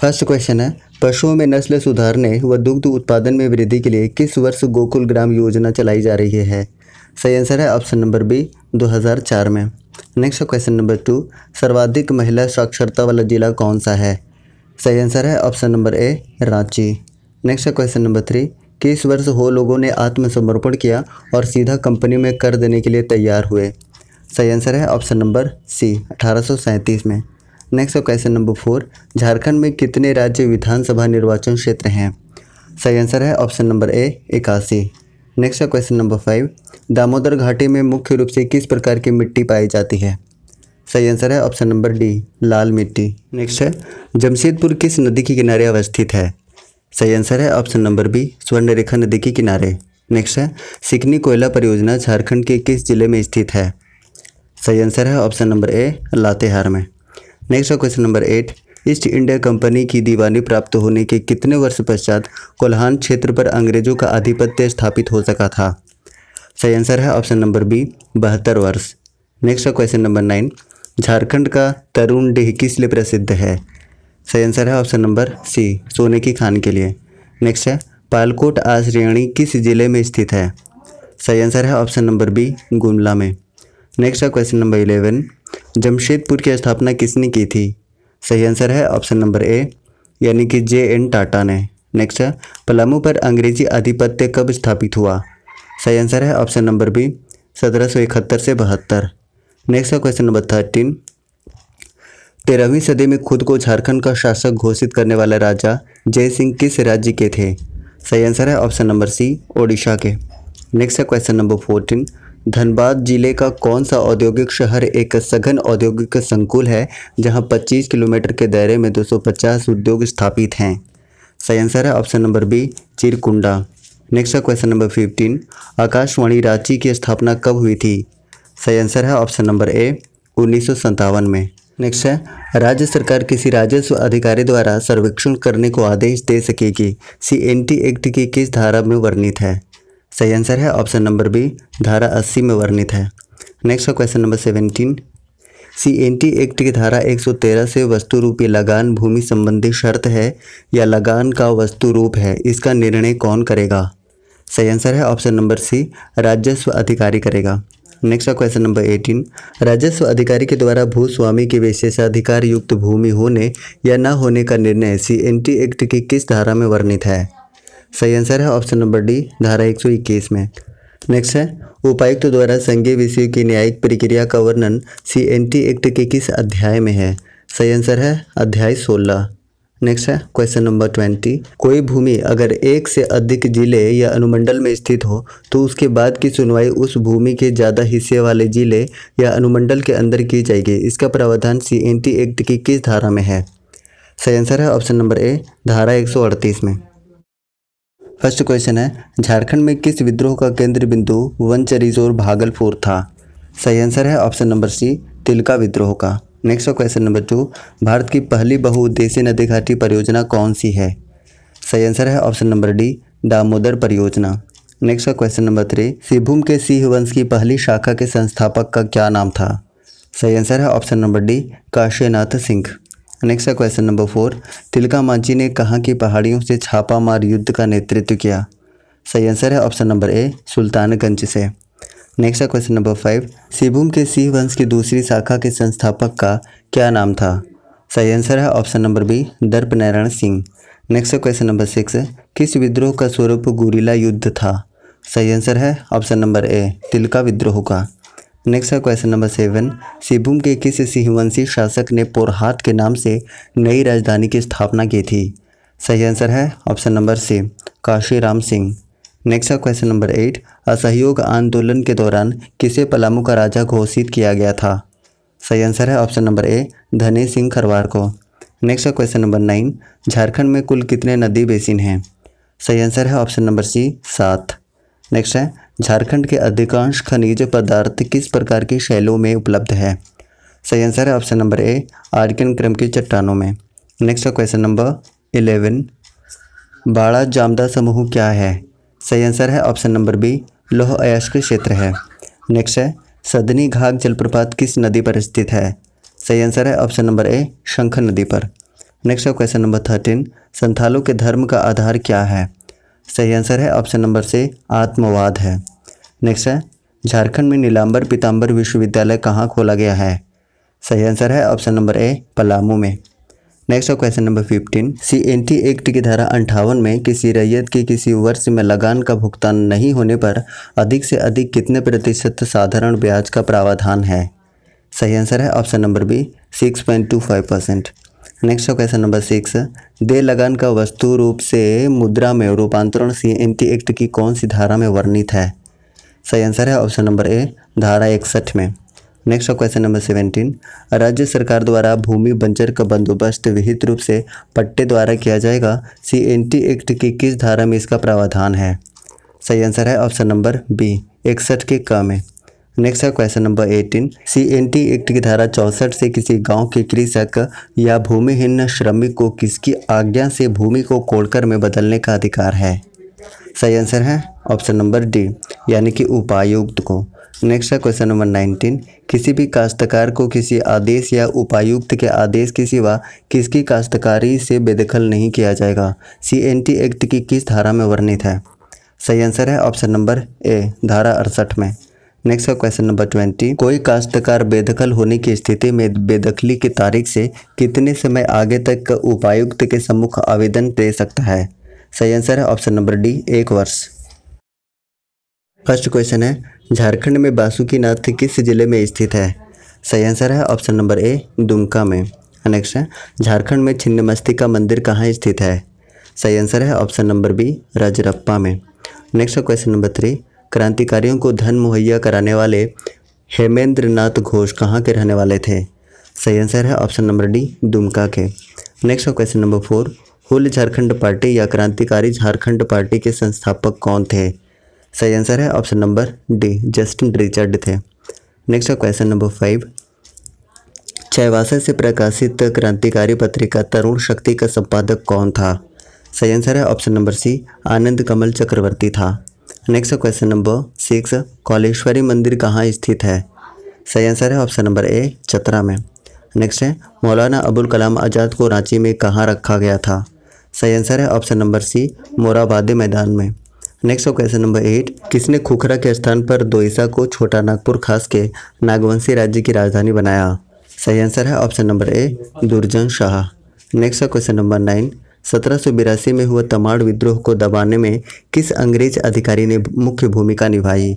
first question है पशुओं में नस्ल सुधारने व दुग्ध उत्पादन में वृद्धि के लिए किस वर्ष गोकुल ग्राम योजना चलाई जा रही है सही आंसर है ऑप्शन नंबर बी 2004 में नेक्स्ट क्वेश्चन नंबर टू सर्वाधिक महिला साक्षरता वाला जिला कौन सा है सही आंसर है option number A Ranchi next question number three किस वर्ष हो लोगों ने आत्मसमर्पण किया और सीधा कंपनी में कर देने के लिए तैयार हुए सही आंसर है ऑप्शन नंबर सी अठारह में next question number four Jharkhand में कितने राज्य विधानसभा निर्वाचन क्षेत्र हैं सही आंसर है ऑप्शन नंबर ए इक्यासी नेक्स्ट है क्वेश्चन नंबर फाइव दामोदर घाटी में मुख्य रूप से किस प्रकार की मिट्टी पाई जाती है सही आंसर है ऑप्शन नंबर डी लाल मिट्टी नेक्स्ट है जमशेदपुर किस नदी के किनारे अवस्थित है सही आंसर है ऑप्शन नंबर बी स्वर्णरेखा नदी के किनारे नेक्स्ट है सिकनी कोयला परियोजना झारखंड के किस जिले में स्थित है सही आंसर है ऑप्शन नंबर ए लातेहार में next question number eight East India company की दीवानी प्राप्त होने के कितने वर्ष पश्चात कोल्हान क्षेत्र पर अंग्रेजों का आधिपत्य स्थापित हो सका था सही आंसर है ऑप्शन नंबर बी बहत्तर वर्ष next question number nine Jharkhand का तरुण डेह किस लिए प्रसिद्ध है सही आंसर है ऑप्शन नंबर सी सोने की खान के लिए नेक्स्ट है पालकोट आश्रेणी किस जिले में स्थित है सही आंसर है ऑप्शन नंबर बी गुमला में नेक्स्ट है क्वेश्चन नंबर इलेवन जमशेदपुर की स्थापना किसने की थी सही आंसर है ऑप्शन नंबर ए यानी कि जे एन टाटा ने नेक्स्ट है पलामू पर अंग्रेजी आधिपत्य कब स्थापित हुआ सही आंसर है ऑप्शन नंबर बी सत्रह इकहत्तर से बहत्तर नेक्स्ट है क्वेश्चन नंबर थर्टीन तेरहवीं सदी में खुद को झारखंड का शासक घोषित करने वाला राजा जय सिंह किस राज्य के थे सही आंसर है ऑप्शन नंबर सी ओडिशा के नेक्स्ट है क्वेश्चन नंबर फोर्टीन धनबाद जिले का कौन सा औद्योगिक शहर एक सघन औद्योगिक संकुल है जहां 25 किलोमीटर के दायरे में 250 उद्योग स्थापित हैं सही आंसर है option number B Chirkunda next question number fifteen Akashvani Ranchi की स्थापना कब हुई थी सही आंसर है ऑप्शन नंबर ए उन्नीस में नेक्स्ट है राज्य सरकार किसी राजस्व अधिकारी द्वारा सर्वेक्षण करने को आदेश दे सकेगी सी एन टी एक्ट की किस धारा में वर्णित है सही आंसर है ऑप्शन नंबर बी धारा अस्सी में वर्णित है नेक्स्ट है question number seventeen C N T act की धारा 113 से वस्तु रूपी लगान भूमि संबंधी शर्त है या लगान का वस्तु रूप है इसका निर्णय कौन करेगा सही आंसर है ऑप्शन नंबर सी राजस्व अधिकारी करेगा नेक्स्ट का क्वेश्चन नंबर एटीन राजस्व अधिकारी के द्वारा भूस्वामी के विशेषाधिकार युक्त भूमि होने या न होने का निर्णय सी एन टी एक्ट की किस धारा में वर्णित है सही आंसर है ऑप्शन नंबर डी धारा एक सौ इक्कीस में नेक्स्ट है उपायुक्त तो द्वारा संघीय विषयों की न्यायिक प्रक्रिया का वर्णन सी एन टी एक्ट के किस अध्याय में है सही आंसर है अध्याय सोलह नेक्स्ट है क्वेश्चन नंबर ट्वेंटी कोई भूमि अगर एक से अधिक जिले या अनुमंडल में स्थित हो तो उसके बाद की सुनवाई उस भूमि के ज़्यादा हिस्से वाले जिले या अनुमंडल के अंदर की जाएगी इसका प्रावधान सी एन टी एक्ट की किस धारा में है सही आंसर है ऑप्शन नंबर ए धारा अड़तीस में फर्स्ट क्वेश्चन है झारखंड में किस विद्रोह का केंद्र बिंदु वनचरीज और भागलपुर था सही आंसर है ऑप्शन नंबर सी तिलका विद्रोह का next question number two Bharat की पहली बहुउद्देशी नदी घाटी परियोजना कौन सी है सही आंसर है ऑप्शन नंबर डी दामोदर परियोजना नेक्स्ट का क्वेश्चन नंबर थ्री सिभूम के सिंह वंश की पहली शाखा के संस्थापक का क्या नाम था सही आंसर है option number D Kashinath Singh next है question number four Tilka Manjhi ने कहाँ की पहाड़ियों से छापामार युद्ध का नेतृत्व किया सही आंसर है ऑप्शन नंबर ए सुल्तानगंज से नेक्स्ट है क्वेश्चन नंबर फाइव सिबुम के सिंह वंश की दूसरी शाखा के संस्थापक का क्या नाम था सही आंसर है option number B Darp Narayan Singh next है क्वेश्चन नंबर सिक्स किस विद्रोह का स्वरूप गुरीला युद्ध था सही आंसर है ऑप्शन नंबर ए तिलका विद्रोह का नेक्स्ट है क्वेश्चन नंबर सेवन सिबुम के किस सिंहवंशी शासक ने पोरहात के नाम से नई राजधानी की स्थापना की थी सही आंसर है option number C Kashi Ram Singh next है क्वेश्चन नंबर एट असहयोग आंदोलन के दौरान किसे पलामू का राजा घोषित किया गया था सही आंसर है ऑप्शन नंबर ए धनी सिंह खरवार को नेक्स्ट है क्वेश्चन नंबर नाइन झारखंड में कुल कितने नदी बेसिन हैं सही आंसर है ऑप्शन नंबर सी सात नेक्स्ट है झारखंड के अधिकांश खनिज पदार्थ किस प्रकार की शैलों में उपलब्ध है सही आंसर है ऑप्शन नंबर ए आर्यन क्रम की चट्टानों में नेक्स्ट क्वेश्चन नंबर इलेवन बाड़ा जामदा समूह क्या है सही आंसर है ऑप्शन नंबर बी लोह अयस्क क्षेत्र है नेक्स्ट है सदनी घाघ जलप्रपात किस नदी पर स्थित है सही आंसर है ऑप्शन नंबर ए शंख नदी पर नेक्स्ट क्वेश्चन नंबर थर्टीन संथालों के धर्म का आधार क्या है सही आंसर है ऑप्शन नंबर से आत्मवाद है नेक्स्ट है झारखंड में नीलाम्बर पीताम्बर विश्वविद्यालय कहाँ खोला गया है सही आंसर है ऑप्शन नंबर ए पलामू में नेक्स्ट है question number fifteen C N T act की धारा अंठावन में किसी रैयत के किसी वर्ष में लगान का भुगतान नहीं होने पर अधिक से अधिक कितने प्रतिशत साधारण ब्याज का प्रावधान है सही आंसर है option number B six point two five percent next question number six दे लगन का वस्तु रूप से मुद्रा में रूपांतरण सी एम टी एक्ट की कौन सी धारा में वर्णित है सही आंसर है ऑप्शन नंबर ए धारा इकसठ में नेक्स्ट क्वेश्चन नंबर सेवेंटीन राज्य सरकार द्वारा भूमि बंजर का बंदोबस्त विहित रूप से पट्टे द्वारा किया जाएगा सी एन टी एक्ट की किस धारा में इसका प्रावधान है सही आंसर है ऑप्शन नंबर बी इकसठ के क में नेक्स्ट है question number eighteen C N T act की धारा चौसठ से किसी गांव के कृषक या भूमिहीन श्रमिक को किसकी आज्ञा से भूमि को कोड़कर में बदलने का अधिकार है सही आंसर है ऑप्शन नंबर डी यानी कि उपायुक्त को नेक्स्ट है क्वेश्चन नंबर नाइनटीन किसी भी काश्तकार को किसी आदेश या उपायुक्त के आदेश के सिवा किसकी काश्तकारी से बेदखल नहीं किया जाएगा सी एन टी एक्ट की किस धारा में वर्णित है सही आंसर है ऑप्शन नंबर ए धारा अड़सठ में नेक्स्ट का क्वेश्चन नंबर ट्वेंटी कोई काश्तकार बेदखल होने की स्थिति में बेदखली की तारीख से कितने समय आगे तक उपायुक्त के सम्मुख आवेदन दे सकता है सही आंसर है ऑप्शन नंबर डी एक वर्ष फर्स्ट क्वेश्चन है झारखंड में बासुकीनाथ किस जिले में स्थित है सही आंसर है ऑप्शन नंबर ए दुमका में नेक्स्ट है झारखंड में का मंदिर कहाँ स्थित है सही आंसर है ऑप्शन नंबर बी रजरप्पा में नेक्स्ट क्वेश्चन नंबर थ्री क्रांतिकारियों को धन मुहैया कराने वाले हेमेंद्र नाथ घोष कहाँ के रहने वाले थे सही आंसर है ऑप्शन नंबर डी दुमका के next question number four Hul Jharkhand party या क्रांतिकारी झारखंड पार्टी के संस्थापक कौन थे सही आंसर है option number D Justin Richard थे नेक्स्ट क्वेश्चन नंबर फाइव चयवासा से प्रकाशित क्रांतिकारी पत्रिका तरुण शक्ति का संपादक कौन था सही आंसर है ऑप्शन नंबर सी आनंद कमल चक्रवर्ती था next question number six Kauleshwari मंदिर कहाँ स्थित है सही आंसर है ऑप्शन नंबर ए चतरा में नेक्स्ट है मौलाना अबुल कलाम आज़ाद को रांची में कहाँ रखा गया था सही आंसर है ऑप्शन नंबर सी मोराबादी मैदान में नेक्स्ट क्वेश्चन नंबर एट किसने खुखरा के स्थान पर दोईसा को छोटा नागपुर खास के नागवंशी राज्य की राजधानी बनाया सही आंसर है option number A Durjan Shah next question number nine सत्रह में हुआ तमाड़ विद्रोह को दबाने में किस अंग्रेज अधिकारी ने मुख्य भूमिका निभाई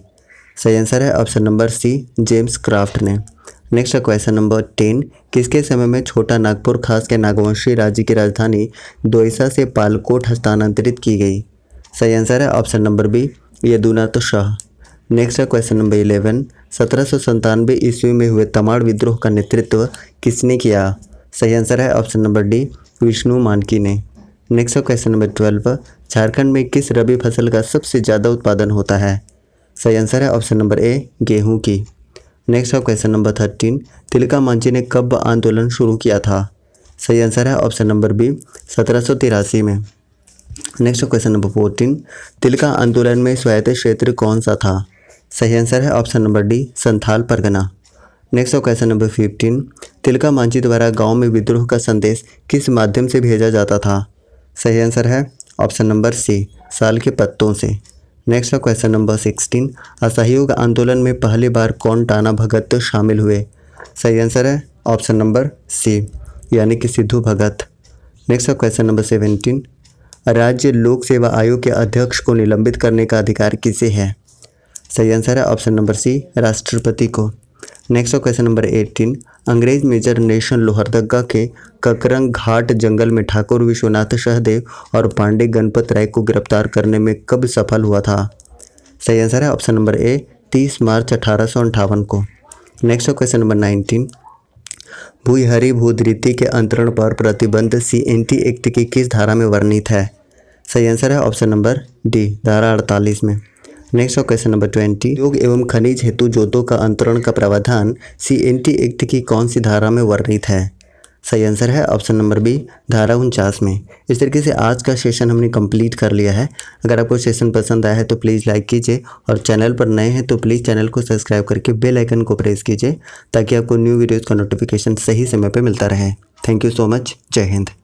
सही आंसर है option number C James Craft ने नेक्स्ट है क्वेश्चन नंबर टेन किसके समय में छोटा नागपुर खास के नागवंशी राज्य की राजधानी दोईसा से पालकोट हस्तांतरित की गई सही आंसर है option number B Yadunath Shah next है क्वेश्चन नंबर इलेवन सत्रह सौ संतानवे ईस्वी में हुए तमाड़ विद्रोह का नेतृत्व किसने किया सही आंसर है option number D Vishnu Manki ने next question number twelve Jharkhand में किस रबी फसल का सबसे ज़्यादा उत्पादन होता है सही आंसर है ऑप्शन नंबर ए गेहूं की नेक्स्ट है question number thirteen Tilka Manjhi ने कब आंदोलन शुरू किया था सही आंसर है ऑप्शन नंबर बी सत्रह में next question number fourteen Tilka आंदोलन में स्वायत्त क्षेत्र कौन सा था सही आंसर है option number D Santhal Pargana next question number fifteen Tilka Manjhi द्वारा गाँव में विद्रोह का संदेश किस माध्यम से भेजा जाता था सही आंसर है ऑप्शन नंबर सी साल के पत्तों से नेक्स्ट है क्वेश्चन नंबर सिक्सटीन असहयोग आंदोलन में पहली बार कौन टाना भगत शामिल हुए सही आंसर है ऑप्शन नंबर सी यानी कि सिद्धू भगत नेक्स्ट है क्वेश्चन नंबर सेवेंटीन राज्य लोक सेवा आयोग के अध्यक्ष को निलंबित करने का अधिकार किसे है सही आंसर है ऑप्शन नंबर सी राष्ट्रपति को नेक्स्ट क्वेश्चन नंबर एटीन अंग्रेज मेजर नेशन लोहरदगा के ककरंग घाट जंगल में ठाकुर विश्वनाथ सहदेव और पांडे गणपत राय को गिरफ्तार करने में कब सफल हुआ था सही आंसर है ऑप्शन नंबर ए 30 मार्च अठारह को नेक्स्ट क्वेश्चन नंबर नाइनटीन भूहरी भूधृति के अंतरण पर प्रतिबंध सी एन टी एक्ट की किस धारा में वर्णित है सही आंसर है ऑप्शन नंबर डी धारा अड़तालीस में नेक्स्ट क्वेश्चन नंबर ट्वेंटी उद्योग एवं खनिज हेतु जोतों का अंतरण का प्रावधान सी एन टी एक्ट की कौन सी धारा में वर्णित है सही आंसर है ऑप्शन नंबर बी धारा उनचास में इस तरीके से आज का सेशन हमने कंप्लीट कर लिया है अगर आपको सेशन पसंद आया है तो प्लीज़ लाइक कीजिए और चैनल पर नए हैं तो प्लीज़ चैनल को सब्सक्राइब करके बेल आइकन को प्रेस कीजिए ताकि आपको न्यू वीडियोज़ का नोटिफिकेशन सही समय पर मिलता रहे थैंक यू सो मच जय हिंद